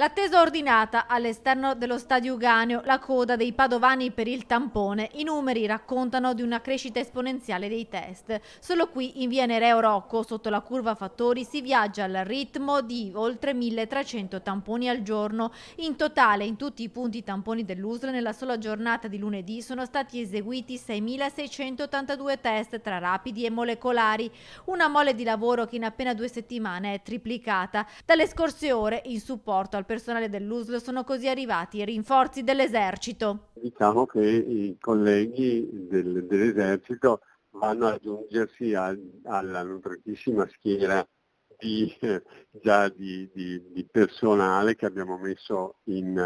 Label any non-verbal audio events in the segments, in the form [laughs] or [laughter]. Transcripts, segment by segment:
L'attesa ordinata all'esterno dello stadio Uganeo, la coda dei padovani per il tampone, i numeri raccontano di una crescita esponenziale dei test. Solo qui in via Nereo Rocco, sotto la curva Fattori, si viaggia al ritmo di oltre 1300 tamponi al giorno. In totale in tutti i punti tamponi dell'USL nella sola giornata di lunedì sono stati eseguiti 6682 test tra rapidi e molecolari, una mole di lavoro che in appena due settimane è triplicata. Dalle scorse ore in supporto al personale dell'USL sono così arrivati i rinforzi dell'esercito. Diciamo che i colleghi del, dell'esercito vanno ad aggiungersi al, alla nutritissima schiera di, [laughs] già di, di, di, personale che abbiamo messo in,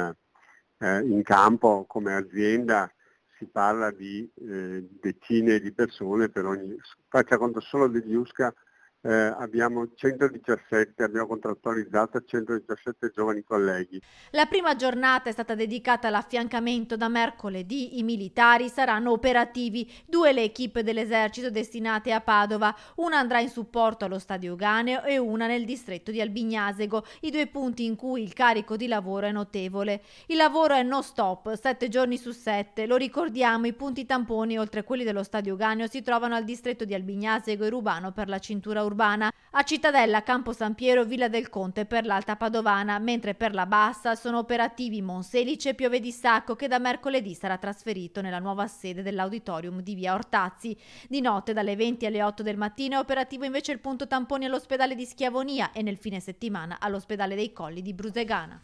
eh, in, campo come azienda. Si parla di eh, decine di persone per ogni, faccia conto solo degli USCA eh, abbiamo 117, abbiamo contrattualizzato 117 giovani colleghi. La prima giornata è stata dedicata all'affiancamento. Da mercoledì i militari saranno operativi. Due le equip dell'esercito destinate a Padova. Una andrà in supporto allo stadio Ganeo e una nel distretto di Albignasego, i due punti in cui il carico di lavoro è notevole. Il lavoro è no stop, sette giorni su sette. Lo ricordiamo, i punti tamponi oltre a quelli dello stadio Ganeo si trovano al distretto di Albignasego e Rubano per la cintura urbana urbana, a Cittadella, Campo San Piero, Villa del Conte per l'Alta Padovana, mentre per la Bassa sono operativi Monselice e Piove di Sacco che da mercoledì sarà trasferito nella nuova sede dell'auditorium di Via Ortazzi. Di notte dalle 20 alle 8 del mattino è operativo invece il punto tamponi all'ospedale di Schiavonia e nel fine settimana all'ospedale dei Colli di Brusegana.